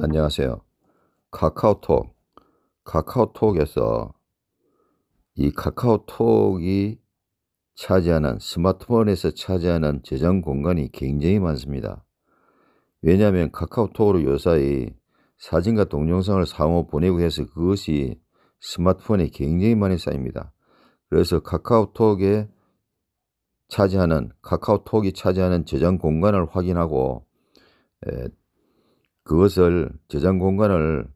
안녕하세요. 카카오톡. 카카오톡에서 이 카카오톡이 차지하는 스마트폰에서 차지하는 저장 공간이 굉장히 많습니다. 왜냐하면 카카오톡으로 요사이 사진과 동영상을 사 상호 보내고 해서 그것이 스마트폰에 굉장히 많이 쌓입니다. 그래서 카카오톡에 차지하는 카카오톡이 차지하는 저장 공간을 확인하고 에, 그것을 저장 공간을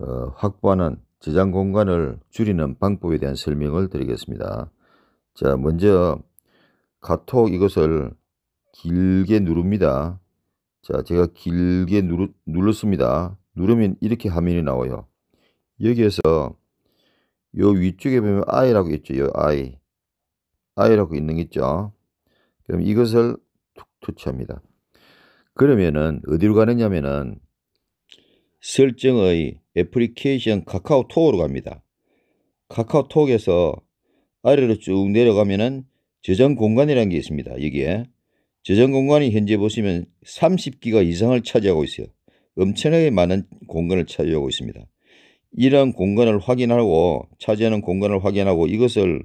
어, 확보하는 저장 공간을 줄이는 방법에 대한 설명을 드리겠습니다. 자, 먼저 카톡 이것을 길게 누릅니다. 자, 제가 길게 누르, 눌렀습니다. 누르면 이렇게 화면이 나와요. 여기에서 요 위쪽에 보면 I라고 있죠. 요 I. i라고 있는 있죠. 그럼 이것을 툭 터치합니다. 그러면은 어디로 가느냐면은 설정의 애플리케이션 카카오톡으로 갑니다. 카카오톡에서 아래로 쭉 내려가면은 저장 공간이라는 게 있습니다. 여기에 저장 공간이 현재 보시면 30기가 이상을 차지하고 있어요. 엄청나게 많은 공간을 차지하고 있습니다. 이러한 공간을 확인하고 차지하는 공간을 확인하고 이것을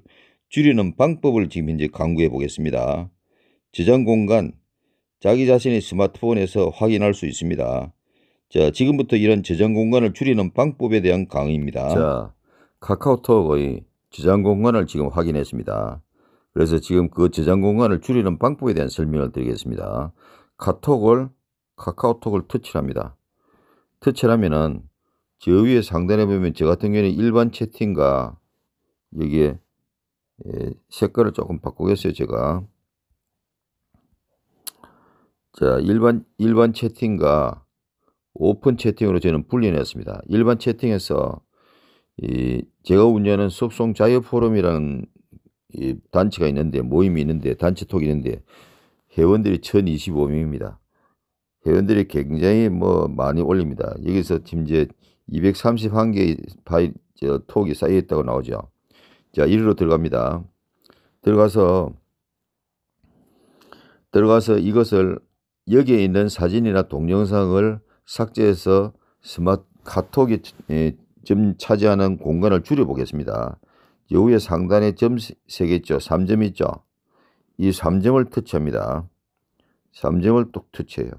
줄이는 방법을 지금 현재 강구해 보겠습니다. 저장 공간, 자기 자신의 스마트폰에서 확인할 수 있습니다. 자, 지금부터 이런 저장 공간을 줄이는 방법에 대한 강의입니다. 자, 카카오톡의 저장 공간을 지금 확인했습니다. 그래서 지금 그 저장 공간을 줄이는 방법에 대한 설명을 드리겠습니다. 카톡을 카카오톡을 터치합니다. 터치하면은 저 위에 상단에 보면 저 같은 경우에는 일반 채팅과 여기에 예, 색깔을 조금 바꾸겠어요, 제가. 자, 일반, 일반 채팅과 오픈 채팅으로 저는 분리해냈습니다. 일반 채팅에서 이 제가 운영하는 숲송 자유 포럼이라는 이 단체가 있는데 모임이 있는데 단체톡이 있는데 회원들이 1025명입니다. 회원들이 굉장히 뭐 많이 올립니다. 여기서 지금 이제 231개 파일 저, 톡이 쌓여 있다고 나오죠. 자, 이리로 들어갑니다. 들어가서 들어가서 이것을 여기에 있는 사진이나 동영상을 삭제해서 스마트 카톡이 예, 점 차지하는 공간을 줄여보겠습니다. 여우에 상단에 점세개 있죠. 3점 있죠. 이 3점을 터치합니다. 3점을 뚝 터치해요.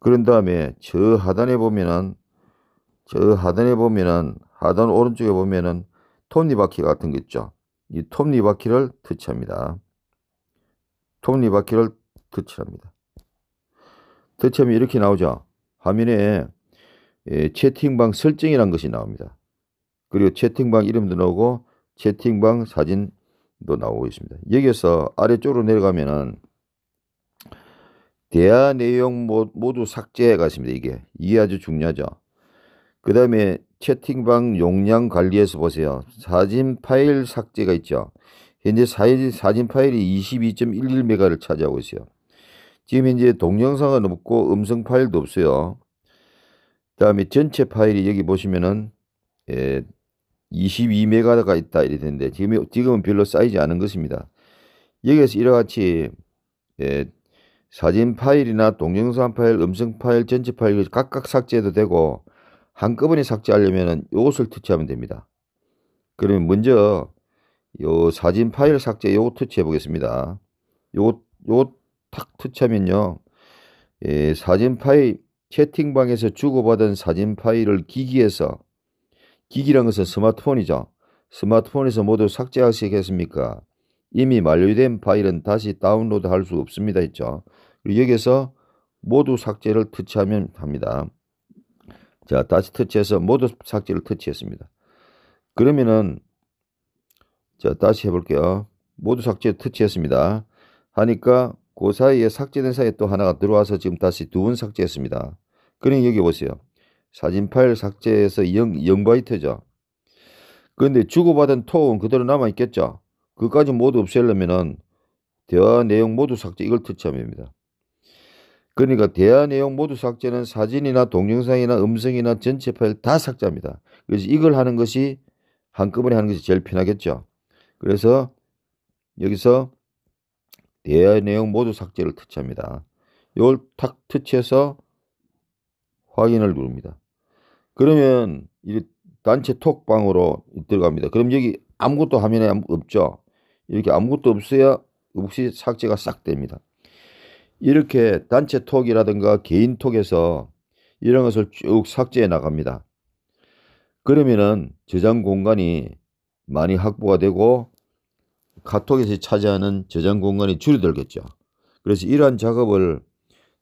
그런 다음에 저 하단에 보면은 저 하단에 보면은 하단 오른쪽에 보면은 톱니바퀴 같은 거 있죠. 이 톱니바퀴를 터치합니다. 톱니바퀴를 터치합니다. 터치하면 이렇게 나오죠. 화면에 예, 채팅방 설정이란 것이 나옵니다. 그리고 채팅방 이름도 나오고 채팅방 사진도 나오고 있습니다. 여기에서 아래쪽으로 내려가면은 대화 내용 모두 삭제해 가십니다 이게. 이게 아주 중요하죠. 그 다음에 채팅방 용량 관리에서 보세요. 사진 파일 삭제가 있죠. 현재 사진, 파일이 22.11메가를 차지하고 있어요. 지금 현재 동영상은 없고 음성 파일도 없어요. 그 다음에 전체 파일이 여기 보시면은 예, 22메가가 있다 이래 되는데 지금, 지금은 별로 쌓이지 않은 것입니다. 여기에서 이와 같이 예, 사진 파일이나 동영상 파일, 음성 파일, 전체 파일 을 각각 삭제해도 되고 한꺼번에 삭제하려면 이것을 터치하면 됩니다. 그러면 먼저 요 사진 파일 삭제 요거 터치해 보겠습니다. 요거 요거 탁 터치하면요. 예, 사진 파일 채팅방에서 주고받은 사진 파일을 기기에서 기기란 것은 스마트폰이죠. 스마트폰에서 모두 삭제하시겠습니까? 이미 만료된 파일은 다시 다운로드 할 수 없습니다. 있죠. 여기에서 모두 삭제를 터치하면 합니다. 자, 다시 터치해서 모두 삭제를 터치했습니다. 그러면은 자, 다시 해볼게요. 모두 삭제 터치했습니다. 하니까 그 사이에 삭제된 사이에 또 하나가 들어와서 지금 다시 두 번 삭제했습니다. 그러 그러니까 여기 보세요. 사진 파일 삭제해서 0, 0 바이트죠. 그런데 주고받은 톡은 그대로 남아있겠죠. 그까지 모두 없애려면은 대화 내용 모두 삭제 이걸 터치하면 됩니다. 그러니까 대화 내용 모두 삭제는 사진이나 동영상이나 음성이나 전체 파일 다 삭제합니다. 그래서 이걸 하는 것이 한꺼번에 하는 것이 제일 편하겠죠. 그래서 여기서 대화 내용 모두 삭제를 터치합니다. 이걸 탁 터치해서 확인을 누릅니다. 그러면 이 단체 톡방으로 들어갑니다. 그럼 여기 아무것도 화면에 없죠. 이렇게 아무것도 없어야 없이 삭제가 싹 됩니다. 이렇게 단체 톡이라든가 개인 톡에서 이런 것을 쭉 삭제해 나갑니다. 그러면은 저장 공간이 많이 확보가 되고 카톡에서 차지하는 저장 공간이 줄어들겠죠. 그래서 이러한 작업을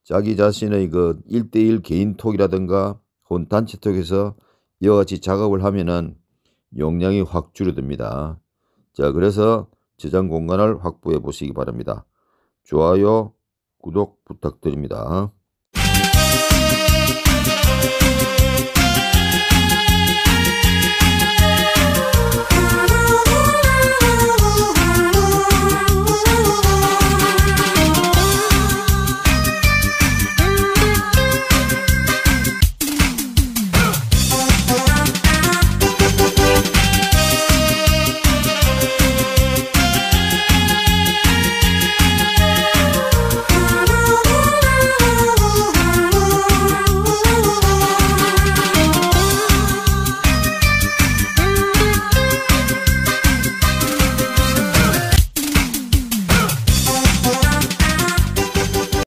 자기 자신의 그 1대1 개인 톡이라든가 혹은 단체 톡에서 이와 같이 작업을 하면은 용량이 확 줄어듭니다. 자, 그래서 저장 공간을 확보해 보시기 바랍니다. 좋아요, 구독 부탁드립니다.